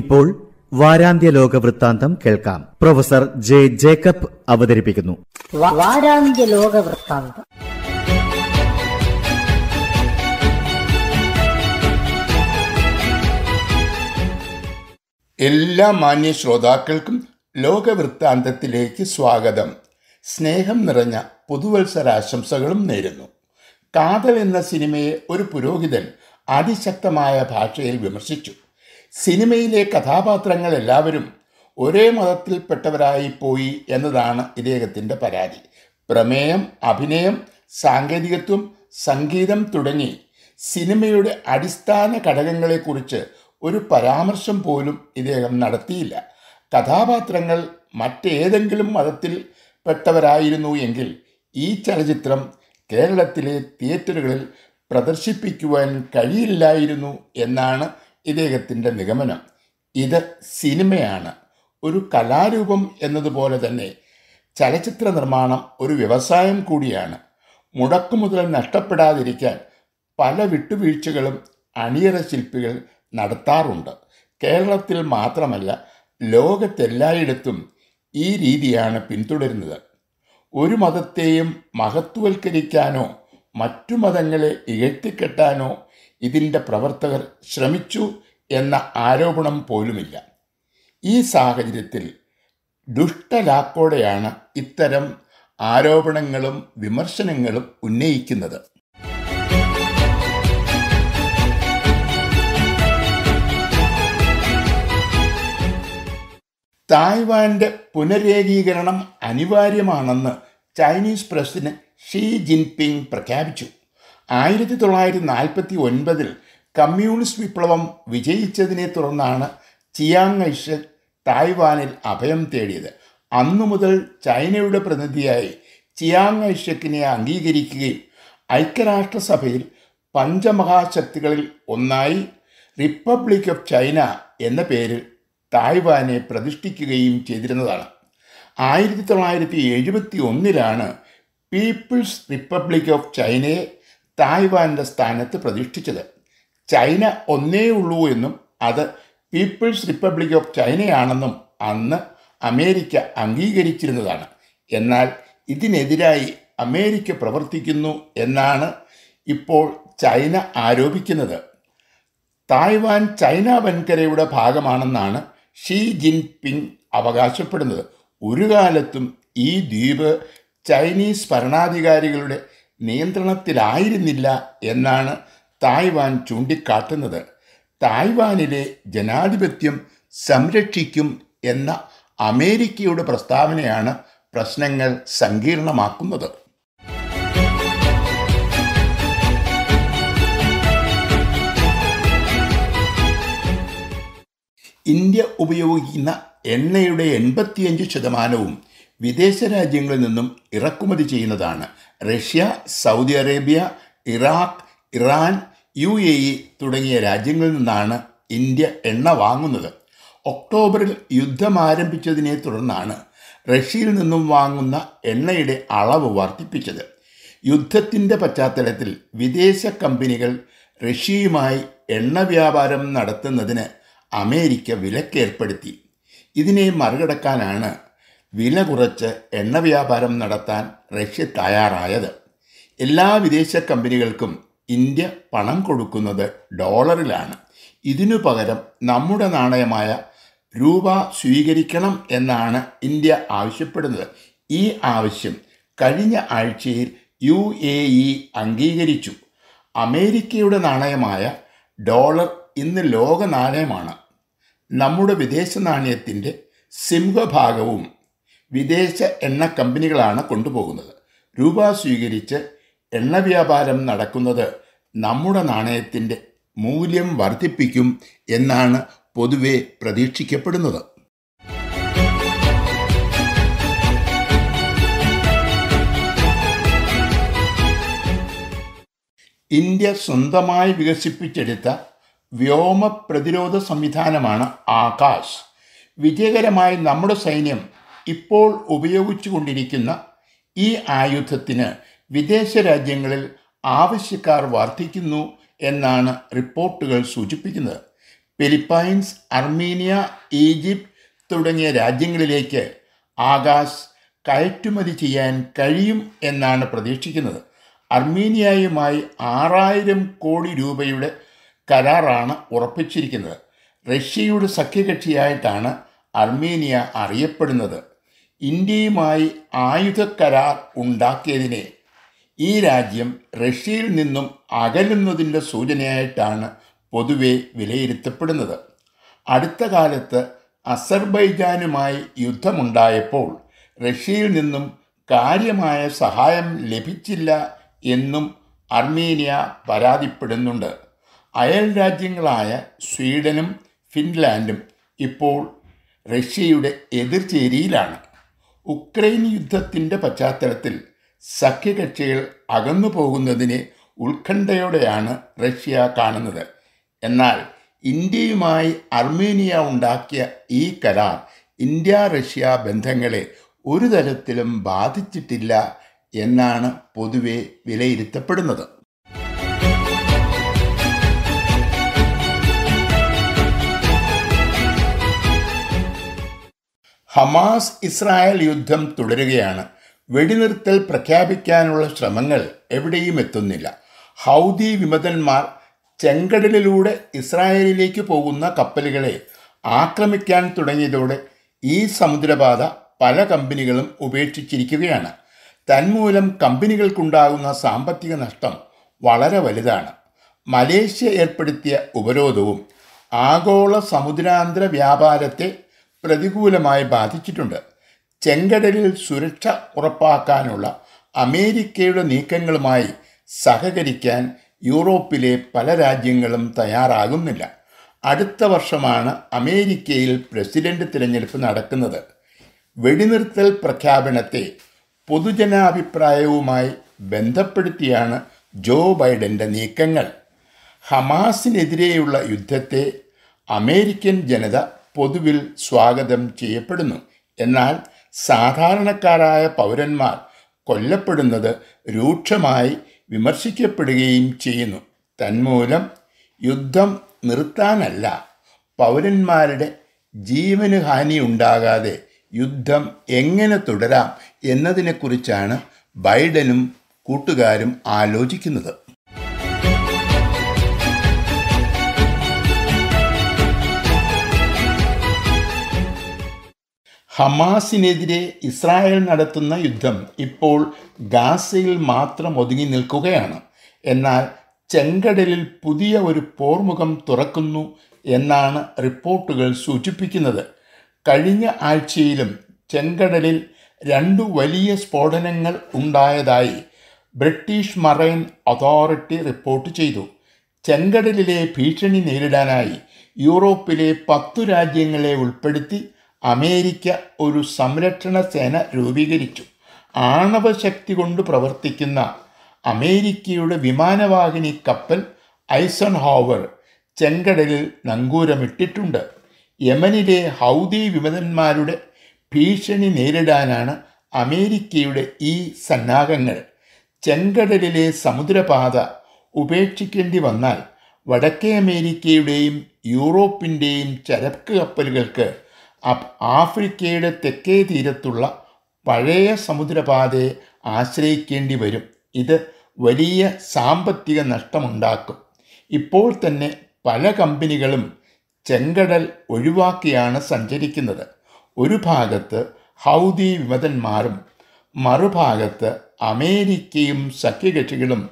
ഇപ്പോൾ വാരാന്ത്യ ലോക വൃത്താന്തം കേൾക്കാം പ്രൊഫസർ ജെ ജേക്കബ് അവതരിപ്പിക്കുന്നു വാരാന്ത്യ ലോക വൃത്താന്തം എല്ലാ മാന്യ ശ്രോതാക്കൾക്കും ലോകവൃത്താന്തത്തിലേക്ക് സ്വാഗതം സ്നേഹം നിറഞ്ഞ പുതുവത്സരാശംസകളും നേരുന്നു കാതൽ എന്ന സിനിമയെ ഒരു പുരോഹിതൻ അതിശക്തമായ ഭാഷയിൽ വിമർശിച്ചു സിനിമയിലെ കഥാപാത്രങ്ങൾ എല്ലാവരും ഒരേ മതത്തിൽപ്പെട്ടവരായി പോയി എന്നതാണ് ഇദ്ദേഹത്തിൻ്റെ പരാതി പ്രമേയം അഭിനയം സാങ്കേതികത്വം സംഗീതം തുടങ്ങി സിനിമയുടെ അടിസ്ഥാന ഘടകങ്ങളെക്കുറിച്ച് ഒരു പരാമർശം പോലും ഇദ്ദേഹം നടത്തിയില്ല കഥാപാത്രങ്ങൾ മറ്റേതെങ്കിലും മതത്തിൽ പെട്ടവരായിരുന്നു എങ്കിൽ ഈ ചലച്ചിത്രം കേരളത്തിലെ തിയേറ്ററുകളിൽ പ്രദർശിപ്പിക്കുവാൻ കഴിയില്ലായിരുന്നു എന്നാണ് ഇദ്ദേഹത്തിൻ്റെ നിഗമനം ഇത് സിനിമയാണ് ഒരു കലാരൂപം എന്നതുപോലെ തന്നെ ചലച്ചിത്ര നിർമ്മാണം ഒരു വ്യവസായം കൂടിയാണ് മുടക്കുമുതൽ നഷ്ടപ്പെടാതിരിക്കാൻ പല വിട്ടുവീഴ്ചകളും അണിയറ ശില്പികൾ നടത്താറുണ്ട് കേരളത്തിൽ മാത്രമല്ല ലോകത്തെല്ലായിടത്തും ഈ രീതിയാണ് പിന്തുടരുന്നത് ഒരു മതത്തെയും മഹത്വവൽക്കരിക്കാനോ മറ്റു മതങ്ങളെ ഇഴത്തിക്കെട്ടാനോ ഇതിൻ്റെ പ്രവർത്തകർ ശ്രമിച്ചു എന്ന ആരോപണം പോലുമില്ല ഈ സാഹചര്യത്തിൽ ദുഷ്ടലാക്കോടെയാണ് ഇത്തരം ആരോപണങ്ങളും വിമർശനങ്ങളും ഉന്നയിക്കുന്നത് തായ്വാന്റെ പുനരേകീകരണം അനിവാര്യമാണെന്ന് ചൈനീസ് പ്രസിഡന്റ് ഷീ ജിൻപിങ് പ്രഖ്യാപിച്ചു ആയിരത്തി തൊള്ളായിരത്തി നാൽപ്പത്തി ഒൻപതിൽ കമ്മ്യൂണിസ്റ്റ് വിപ്ലവം വിജയിച്ചതിനെ തുടർന്നാണ് ചിയാങ് ഐഷ് തായ്വാനിൽ അഭയം തേടിയത് അന്നു മുതൽ ചൈനയുടെ പ്രതിനിധിയായി ചിയാങ് കൈഷക്കിനെ അംഗീകരിക്കുകയും ഐക്യരാഷ്ട്രസഭയിൽ പഞ്ചമഹാശക്തികളിൽ ഒന്നായി റിപ്പബ്ലിക് ഓഫ് ചൈന എന്ന പേരിൽ തായ്വാനെ പ്രതിഷ്ഠിക്കുകയും ചെയ്തിരുന്നതാണ് ആയിരത്തി തൊള്ളായിരത്തി എഴുപത്തി ഒന്നിലാണ് പീപ്പിൾസ് റിപ്പബ്ലിക് ഓഫ് ചൈനയെ തായ്വാൻ്റെ സ്ഥാനത്ത് പ്രതിഷ്ഠിച്ചത് ചൈന ഒന്നേ ഉള്ളൂ എന്നും അത് പീപ്പിൾസ് റിപ്പബ്ലിക് ഓഫ് ചൈനയാണെന്നും അന്ന് അമേരിക്ക അംഗീകരിച്ചിരുന്നതാണ് എന്നാൽ ഇതിനെതിരായി അമേരിക്ക പ്രവർത്തിക്കുന്നു എന്നാണ് ഇപ്പോൾ ചൈന ആരോപിക്കുന്നത് തായ്വാൻ ചൈന വൻകരയുടെ ഭാഗമാണെന്നാണ് ഷീ പിങ് അവകാശപ്പെടുന്നത് ഒരു കാലത്തും ഈ ദ്വീപ് ചൈനീസ് ഭരണാധികാരികളുടെ നിയന്ത്രണത്തിലായിരുന്നില്ല എന്നാണ് തായ്വാൻ ചൂണ്ടിക്കാട്ടുന്നത് തായ്വാനിലെ ജനാധിപത്യം സംരക്ഷിക്കും എന്ന അമേരിക്കയുടെ പ്രസ്താവനയാണ് പ്രശ്നങ്ങൾ സങ്കീർണമാക്കുന്നത് ഇന്ത്യ ഉപയോഗിക്കുന്ന എണ്ണയുടെ എൺപത്തിയഞ്ച് ശതമാനവും വിദേശ രാജ്യങ്ങളിൽ നിന്നും ഇറക്കുമതി ചെയ്യുന്നതാണ് Russia Saudi Arabia Iraq Iran U A E തുടങ്ങിയ രാജ്യങ്ങളിൽ നിന്നാണ് ഇന്ത്യ എണ്ണ വാങ്ങുന്നത് ഒക്ടോബറിൽ യുദ്ധം ആരംഭിച്ചതിനെ തുടർന്നാണ് റഷ്യയിൽ നിന്നും വാങ്ങുന്ന എണ്ണയുടെ അളവ് വർദ്ധിപ്പിച്ചത് യുദ്ധത്തിൻ്റെ പശ്ചാത്തലത്തിൽ വിദേശ കമ്പനികൾ റഷ്യയുമായി എണ്ണ വ്യാപാരം നടത്തുന്നതിന് അമേരിക്ക വിലക്കേർപ്പെടുത്തി ഇതിനെ മറികടക്കാനാണ് വില കുറച്ച് എണ്ണ വ്യാപാരം നടത്താൻ റഷ്യ തയ്യാറായത് എല്ലാ വിദേശ കമ്പനികൾക്കും ഇന്ത്യ പണം കൊടുക്കുന്നത് ഡോളറിലാണ് ഇതിനു പകരം നമ്മുടെ നാണയമായ രൂപ സ്വീകരിക്കണം എന്നാണ് ഇന്ത്യ ആവശ്യപ്പെടുന്നത് ഈ ആവശ്യം കഴിഞ്ഞ ആഴ്ചയിൽ യു എ ഇ അംഗീകരിച്ചു അമേരിക്കയുടെ നാണയമായ ഡോളർ ഇന്ന് ലോക നാണയമാണ് നമ്മുടെ വിദേശ നാണയത്തിൻ്റെ സിംഹഭാഗവും വിദേശ എണ്ണ കമ്പനികളാണ് കൊണ്ടുപോകുന്നത് രൂപ സ്വീകരിച്ച് എണ്ണ വ്യാപാരം നടക്കുന്നത് നമ്മുടെ നാണയത്തിൻ്റെ മൂല്യം വർദ്ധിപ്പിക്കും എന്നാണ് പൊതുവെ പ്രതീക്ഷിക്കപ്പെടുന്നത് ഇന്ത്യ സ്വന്തമായി വികസിപ്പിച്ചെടുത്ത വ്യോമ പ്രതിരോധ സംവിധാനമാണ് ആകാശ് വിജയകരമായി നമ്മുടെ സൈന്യം ഇപ്പോൾ ഉപയോഗിച്ചു കൊണ്ടിരിക്കുന്ന ഈ ആയുധത്തിന് വിദേശ രാജ്യങ്ങളിൽ ആവശ്യക്കാർ വർദ്ധിക്കുന്നു എന്നാണ് റിപ്പോർട്ടുകൾ സൂചിപ്പിക്കുന്നത് ഫിലിപ്പൈൻസ് അർമീനിയ ഈജിപ്ത് തുടങ്ങിയ രാജ്യങ്ങളിലേക്ക് ആകാശ് കയറ്റുമതി ചെയ്യാൻ കഴിയും എന്നാണ് പ്രതീക്ഷിക്കുന്നത് അർമീനിയയുമായി ആറായിരം കോടി രൂപയുടെ കരാറാണ് ഉറപ്പിച്ചിരിക്കുന്നത് റഷ്യയുടെ സഖ്യകക്ഷിയായിട്ടാണ് അർമേനിയ അറിയപ്പെടുന്നത് ഇന്ത്യയുമായി ആയുധ കരാർ ഉണ്ടാക്കിയതിനെ ഈ രാജ്യം റഷ്യയിൽ നിന്നും അകലുന്നതിൻ്റെ സൂചനയായിട്ടാണ് പൊതുവെ വിലയിരുത്തപ്പെടുന്നത് അടുത്ത കാലത്ത് അസർബൈജാനുമായി യുദ്ധമുണ്ടായപ്പോൾ റഷ്യയിൽ നിന്നും കാര്യമായ സഹായം ലഭിച്ചില്ല എന്നും അർമേനിയ പരാതിപ്പെടുന്നുണ്ട് അയൽ രാജ്യങ്ങളായ സ്വീഡനും ഫിൻലാൻഡും ഇപ്പോൾ റഷ്യയുടെ എതിർചേരിയിലാണ് ഉക്രൈൻ യുദ്ധത്തിൻ്റെ പശ്ചാത്തലത്തിൽ സഖ്യകക്ഷികൾ അകന്നു പോകുന്നതിനെ ഉത്കണ്ഠയോടെയാണ് റഷ്യ കാണുന്നത് എന്നാൽ ഇന്ത്യയുമായി അർമേനിയ ഉണ്ടാക്കിയ ഈ കരാർ ഇന്ത്യ റഷ്യ ബന്ധങ്ങളെ ഒരു തരത്തിലും ബാധിച്ചിട്ടില്ല എന്നാണ് പൊതുവെ വിലയിരുത്തപ്പെടുന്നത് ഹമാസ് ഇസ്രായേൽ യുദ്ധം തുടരുകയാണ് വെടിനിർത്തൽ പ്രഖ്യാപിക്കാനുള്ള ശ്രമങ്ങൾ എവിടെയും എത്തുന്നില്ല ഹൗദി വിമതന്മാർ ചെങ്കടലിലൂടെ ഇസ്രായേലിലേക്ക് പോകുന്ന കപ്പലുകളെ ആക്രമിക്കാൻ തുടങ്ങിയതോടെ ഈ സമുദ്രപാത പല കമ്പനികളും ഉപേക്ഷിച്ചിരിക്കുകയാണ് തന്മൂലം കമ്പനികൾക്കുണ്ടാകുന്ന സാമ്പത്തിക നഷ്ടം വളരെ വലുതാണ് മലേഷ്യ ഏർപ്പെടുത്തിയ ഉപരോധവും ആഗോള സമുദ്രാന്തര വ്യാപാരത്തെ പ്രതികൂലമായി ബാധിച്ചിട്ടുണ്ട് ചെങ്കടലിൽ സുരക്ഷ ഉറപ്പാക്കാനുള്ള അമേരിക്കയുടെ നീക്കങ്ങളുമായി സഹകരിക്കാൻ യൂറോപ്പിലെ പല രാജ്യങ്ങളും തയ്യാറാകുന്നില്ല അടുത്ത വർഷമാണ് അമേരിക്കയിൽ പ്രസിഡന്റ് തിരഞ്ഞെടുപ്പ് നടക്കുന്നത് വെടിനിർത്തൽ പ്രഖ്യാപനത്തെ പൊതുജനാഭിപ്രായവുമായി ബന്ധപ്പെടുത്തിയാണ് ജോ ബൈഡൻ്റെ നീക്കങ്ങൾ ഹമാസിനെതിരെയുള്ള യുദ്ധത്തെ അമേരിക്കൻ ജനത പൊതുവിൽ സ്വാഗതം ചെയ്യപ്പെടുന്നു എന്നാൽ സാധാരണക്കാരായ പൗരന്മാർ കൊല്ലപ്പെടുന്നത് രൂക്ഷമായി വിമർശിക്കപ്പെടുകയും ചെയ്യുന്നു തന്മൂലം യുദ്ധം നിർത്താനല്ല പൗരന്മാരുടെ ജീവന് ഹാനി ഉണ്ടാകാതെ യുദ്ധം എങ്ങനെ തുടരാം എന്നതിനെക്കുറിച്ചാണ് ബൈഡനും കൂട്ടുകാരും ആലോചിക്കുന്നത് ഹമാസിനെതിരെ ഇസ്രായേൽ നടത്തുന്ന യുദ്ധം ഇപ്പോൾ ഗാസയിൽ മാത്രം ഒതുങ്ങി നിൽക്കുകയാണ് എന്നാൽ ചെങ്കടലിൽ പുതിയ ഒരു പോർമുഖം തുറക്കുന്നു എന്നാണ് റിപ്പോർട്ടുകൾ സൂചിപ്പിക്കുന്നത് കഴിഞ്ഞ ആഴ്ചയിലും ചെങ്കടലിൽ രണ്ട് വലിയ സ്ഫോടനങ്ങൾ ഉണ്ടായതായി ബ്രിട്ടീഷ് മറൈൻ അതോറിറ്റി റിപ്പോർട്ട് ചെയ്തു ചെങ്കടലിലെ ഭീഷണി നേരിടാനായി യൂറോപ്പിലെ പത്തു രാജ്യങ്ങളെ ഉൾപ്പെടുത്തി അമേരിക്ക ഒരു സംരക്ഷണ സേന രൂപീകരിച്ചു ആണവ ശക്തി കൊണ്ട് പ്രവർത്തിക്കുന്ന അമേരിക്കയുടെ വിമാനവാഹിനി കപ്പൽ ഐസൺ ഹോവർ ചെങ്കടലിൽ നങ്കൂരമിട്ടിട്ടുണ്ട് യമനിലെ ഹൗദി വിമതന്മാരുടെ ഭീഷണി നേരിടാനാണ് അമേരിക്കയുടെ ഈ സന്നാഹങ്ങൾ ചെങ്കടലിലെ സമുദ്രപാത ഉപേക്ഷിക്കേണ്ടി വന്നാൽ വടക്കേ അമേരിക്കയുടെയും യൂറോപ്പിൻ്റെയും ചരക്ക് കപ്പലുകൾക്ക് ആഫ്രിക്കയുടെ തെക്കേ തീരത്തുള്ള പഴയ സമുദ്രപാതയെ ആശ്രയിക്കേണ്ടി വരും ഇത് വലിയ സാമ്പത്തിക നഷ്ടമുണ്ടാക്കും ഇപ്പോൾ തന്നെ പല കമ്പനികളും ചെങ്കടൽ ഒഴിവാക്കിയാണ് സഞ്ചരിക്കുന്നത് ഒരു ഭാഗത്ത് ഹൗദി വിമതന്മാരും മറുഭാഗത്ത് അമേരിക്കയും സഖ്യകക്ഷികളും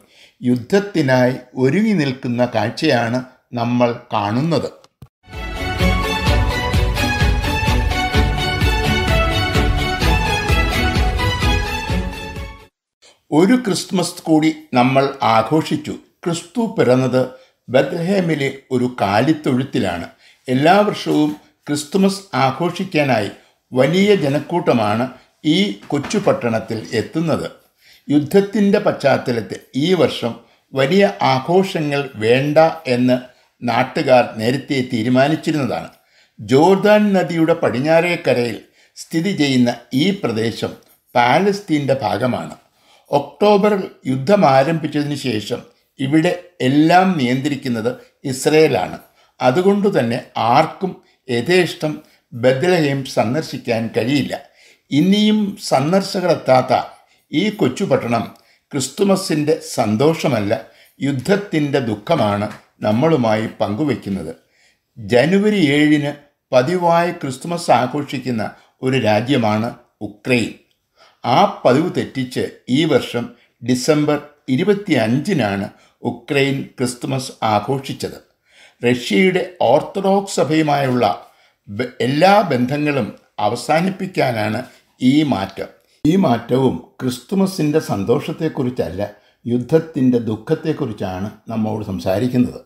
യുദ്ധത്തിനായി ഒരുങ്ങി നിൽക്കുന്ന കാഴ്ചയാണ് നമ്മൾ കാണുന്നത് ഒരു ക്രിസ്മസ് കൂടി നമ്മൾ ആഘോഷിച്ചു ക്രിസ്തു പിറന്നത് ബദ്രഹേമിലെ ഒരു കാലിത്തൊഴുത്തിലാണ് എല്ലാ വർഷവും ക്രിസ്തുമസ് ആഘോഷിക്കാനായി വലിയ ജനക്കൂട്ടമാണ് ഈ കൊച്ചു പട്ടണത്തിൽ എത്തുന്നത് യുദ്ധത്തിൻ്റെ പശ്ചാത്തലത്തിൽ ഈ വർഷം വലിയ ആഘോഷങ്ങൾ വേണ്ട എന്ന് നാട്ടുകാർ നേരത്തെ തീരുമാനിച്ചിരുന്നതാണ് ജോർദാൻ നദിയുടെ പടിഞ്ഞാറേ കരയിൽ സ്ഥിതി ചെയ്യുന്ന ഈ പ്രദേശം പാലസ്തീൻ്റെ ഭാഗമാണ് ഒക്ടോബർ യുദ്ധം ആരംഭിച്ചതിന് ശേഷം ഇവിടെ എല്ലാം നിയന്ത്രിക്കുന്നത് ഇസ്രയേലാണ് അതുകൊണ്ട് തന്നെ ആർക്കും യഥേഷ്ടം ബദ്ലഹേം സന്ദർശിക്കാൻ കഴിയില്ല ഇനിയും സന്ദർശകരെത്താത്ത ഈ കൊച്ചുപട്ടണം ക്രിസ്തുമസിൻ്റെ സന്തോഷമല്ല യുദ്ധത്തിൻ്റെ ദുഃഖമാണ് നമ്മളുമായി പങ്കുവെക്കുന്നത് ജനുവരി ഏഴിന് പതിവായി ക്രിസ്തുമസ് ആഘോഷിക്കുന്ന ഒരു രാജ്യമാണ് ഉക്രൈൻ ആ പതിവ് തെറ്റിച്ച് ഈ വർഷം ഡിസംബർ ഇരുപത്തി അഞ്ചിനാണ് ഉക്രൈൻ ക്രിസ്തുമസ് ആഘോഷിച്ചത് റഷ്യയുടെ ഓർത്തഡോക്സ് സഭയുമായുള്ള എല്ലാ ബന്ധങ്ങളും അവസാനിപ്പിക്കാനാണ് ഈ മാറ്റം ഈ മാറ്റവും ക്രിസ്തുമസിൻ്റെ സന്തോഷത്തെക്കുറിച്ചല്ല യുദ്ധത്തിൻ്റെ ദുഃഖത്തെക്കുറിച്ചാണ് നമ്മോട് സംസാരിക്കുന്നത്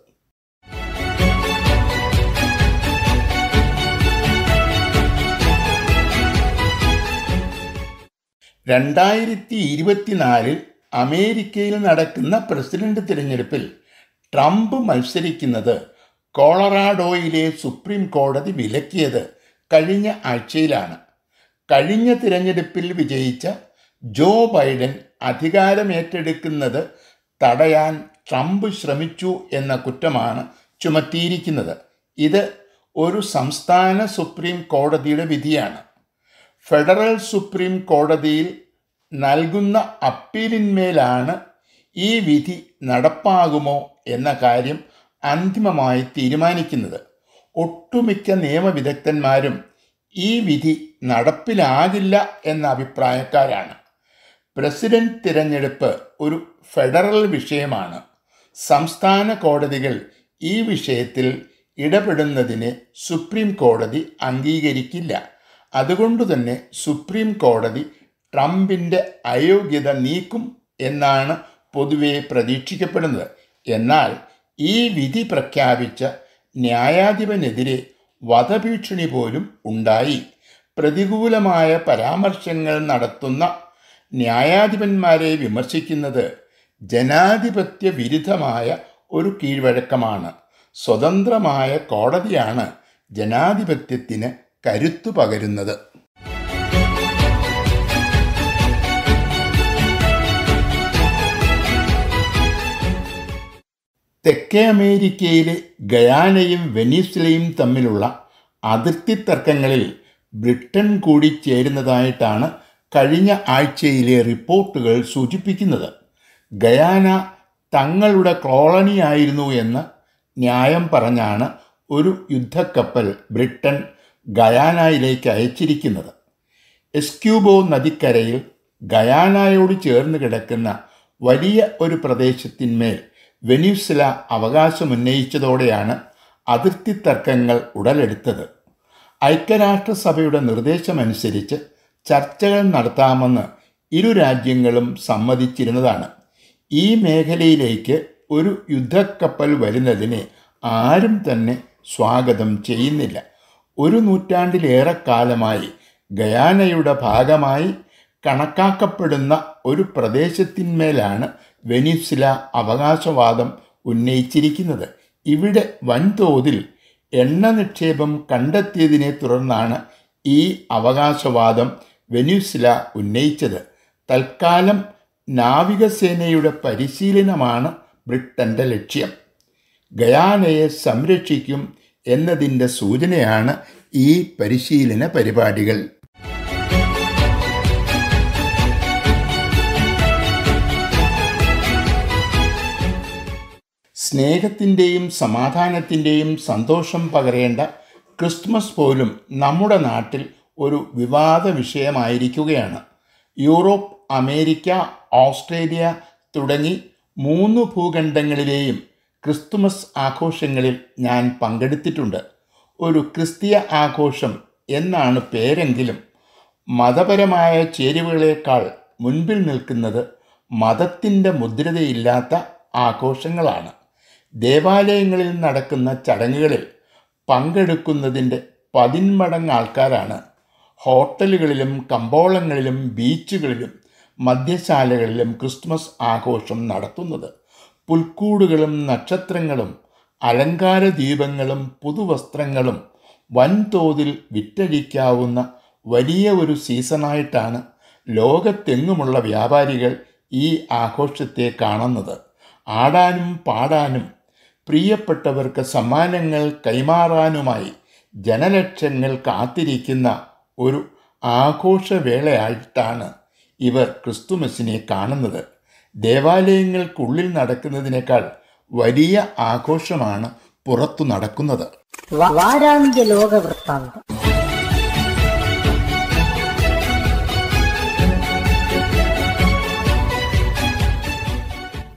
രണ്ടായിരത്തി ഇരുപത്തിനാലിൽ അമേരിക്കയിൽ നടക്കുന്ന പ്രസിഡന്റ് തിരഞ്ഞെടുപ്പിൽ ട്രംപ് മത്സരിക്കുന്നത് കോളറാഡോയിലെ സുപ്രീം കോടതി വിലക്കിയത് കഴിഞ്ഞ ആഴ്ചയിലാണ് കഴിഞ്ഞ തിരഞ്ഞെടുപ്പിൽ വിജയിച്ച ജോ ബൈഡൻ അധികാരമേറ്റെടുക്കുന്നത് തടയാൻ ട്രംപ് ശ്രമിച്ചു എന്ന കുറ്റമാണ് ചുമത്തിയിരിക്കുന്നത് ഇത് ഒരു സംസ്ഥാന സുപ്രീം കോടതിയുടെ വിധിയാണ് ഫെഡറൽ സുപ്രീം കോടതിയിൽ നൽകുന്ന അപ്പീലിന്മേലാണ് ഈ വിധി നടപ്പാകുമോ എന്ന കാര്യം അന്തിമമായി തീരുമാനിക്കുന്നത് ഒട്ടുമിക്ക നിയമവിദഗ്ധന്മാരും ഈ വിധി നടപ്പിലാകില്ല എന്ന അഭിപ്രായക്കാരാണ് പ്രസിഡന്റ് തിരഞ്ഞെടുപ്പ് ഒരു ഫെഡറൽ വിഷയമാണ് സംസ്ഥാന കോടതികൾ ഈ വിഷയത്തിൽ ഇടപെടുന്നതിനെ സുപ്രീം കോടതി അംഗീകരിക്കില്ല അതുകൊണ്ട് തന്നെ സുപ്രീം കോടതി ട്രംപിൻ്റെ അയോഗ്യത നീക്കും എന്നാണ് പൊതുവെ പ്രതീക്ഷിക്കപ്പെടുന്നത് എന്നാൽ ഈ വിധി പ്രഖ്യാപിച്ച ന്യായാധിപനെതിരെ വധഭീഷണി പോലും ഉണ്ടായി പ്രതികൂലമായ പരാമർശങ്ങൾ നടത്തുന്ന ന്യായാധിപന്മാരെ വിമർശിക്കുന്നത് ജനാധിപത്യ വിരുദ്ധമായ ഒരു കീഴ്വഴക്കമാണ് സ്വതന്ത്രമായ കോടതിയാണ് ജനാധിപത്യത്തിന് കരുത്തു പകരുന്നത് തെക്കേ അമേരിക്കയിലെ ഗയാനയും വെനീസിലയും തമ്മിലുള്ള അതിർത്തി തർക്കങ്ങളിൽ ബ്രിട്ടൻ കൂടി ചേരുന്നതായിട്ടാണ് കഴിഞ്ഞ ആഴ്ചയിലെ റിപ്പോർട്ടുകൾ സൂചിപ്പിക്കുന്നത് ഗയാന തങ്ങളുടെ കോളനിയായിരുന്നു എന്ന് ന്യായം പറഞ്ഞാണ് ഒരു യുദ്ധക്കപ്പൽ ബ്രിട്ടൻ ഗയാനായിലേക്ക് അയച്ചിരിക്കുന്നത് എസ്ക്യൂബോ നദിക്കരയിൽ ഗയാനായോട് ചേർന്ന് കിടക്കുന്ന വലിയ ഒരു പ്രദേശത്തിന്മേൽ വെനീസില അവകാശമുന്നയിച്ചതോടെയാണ് അതിർത്തി തർക്കങ്ങൾ ഉടലെടുത്തത് ഐക്യരാഷ്ട്രസഭയുടെ നിർദ്ദേശമനുസരിച്ച് ചർച്ചകൾ നടത്താമെന്ന് ഇരു രാജ്യങ്ങളും സമ്മതിച്ചിരുന്നതാണ് ഈ മേഖലയിലേക്ക് ഒരു യുദ്ധക്കപ്പൽ വരുന്നതിനെ ആരും തന്നെ സ്വാഗതം ചെയ്യുന്നില്ല ഒരു നൂറ്റാണ്ടിലേറെ കാലമായി ഗയാനയുടെ ഭാഗമായി കണക്കാക്കപ്പെടുന്ന ഒരു പ്രദേശത്തിന്മേലാണ് വെനിസില അവകാശവാദം ഉന്നയിച്ചിരിക്കുന്നത് ഇവിടെ വൻതോതിൽ എണ്ണ നിക്ഷേപം കണ്ടെത്തിയതിനെ തുടർന്നാണ് ഈ അവകാശവാദം വെനിസ്ല ഉന്നയിച്ചത് തൽക്കാലം നാവികസേനയുടെ പരിശീലനമാണ് ബ്രിട്ടൻ്റെ ലക്ഷ്യം ഗയാനയെ സംരക്ഷിക്കും എന്നതിൻ്റെ സൂചനയാണ് ഈ പരിശീലന പരിപാടികൾ സ്നേഹത്തിൻ്റെയും സമാധാനത്തിൻ്റെയും സന്തോഷം പകരേണ്ട ക്രിസ്മസ് പോലും നമ്മുടെ നാട്ടിൽ ഒരു വിവാദ വിഷയമായിരിക്കുകയാണ് യൂറോപ്പ് അമേരിക്ക ഓസ്ട്രേലിയ തുടങ്ങി മൂന്ന് ഭൂഖണ്ഡങ്ങളിലെയും ക്രിസ്തുമസ് ആഘോഷങ്ങളിൽ ഞാൻ പങ്കെടുത്തിട്ടുണ്ട് ഒരു ക്രിസ്തീയ ആഘോഷം എന്നാണ് പേരെങ്കിലും മതപരമായ ചേരുവകളേക്കാൾ മുൻപിൽ നിൽക്കുന്നത് മതത്തിൻ്റെ മുദ്രതയില്ലാത്ത ആഘോഷങ്ങളാണ് ദേവാലയങ്ങളിൽ നടക്കുന്ന ചടങ്ങുകളിൽ പങ്കെടുക്കുന്നതിൻ്റെ പതിന്മടങ്ങ് ആൾക്കാരാണ് ഹോട്ടലുകളിലും കമ്പോളങ്ങളിലും ബീച്ചുകളിലും മദ്യശാലകളിലും ക്രിസ്മസ് ആഘോഷം നടത്തുന്നത് പുൽക്കൂടുകളും നക്ഷത്രങ്ങളും അലങ്കാര ദീപങ്ങളും പുതുവസ്ത്രങ്ങളും വൻതോതിൽ വിറ്റഴിക്കാവുന്ന വലിയ ഒരു സീസണായിട്ടാണ് ലോകത്തെങ്ങുമുള്ള വ്യാപാരികൾ ഈ ആഘോഷത്തെ കാണുന്നത് ആടാനും പാടാനും പ്രിയപ്പെട്ടവർക്ക് സമ്മാനങ്ങൾ കൈമാറാനുമായി ജനലക്ഷങ്ങൾ കാത്തിരിക്കുന്ന ഒരു ആഘോഷവേളയായിട്ടാണ് ഇവർ ക്രിസ്തുമസിനെ കാണുന്നത് ദേവാലയങ്ങൾക്കുള്ളിൽ നടക്കുന്നതിനേക്കാൾ വലിയ ആഘോഷമാണ് പുറത്തു നടക്കുന്നത് വാരാന്ത്യ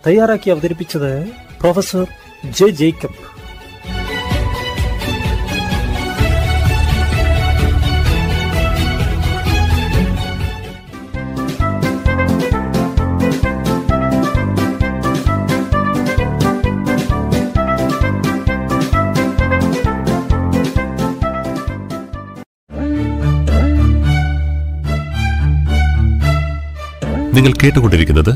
തയ്യാറാക്കി അവതരിപ്പിച്ചത് പ്രൊഫസർ ജെ ജേക്കബ് നിങ്ങൾ കേട്ടുകൊണ്ടിരിക്കുന്നത്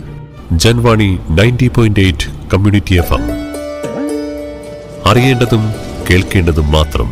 Janvani ninety point eight community F അറിയേണ്ടതും കേൾക്കേണ്ടതും മാത്രം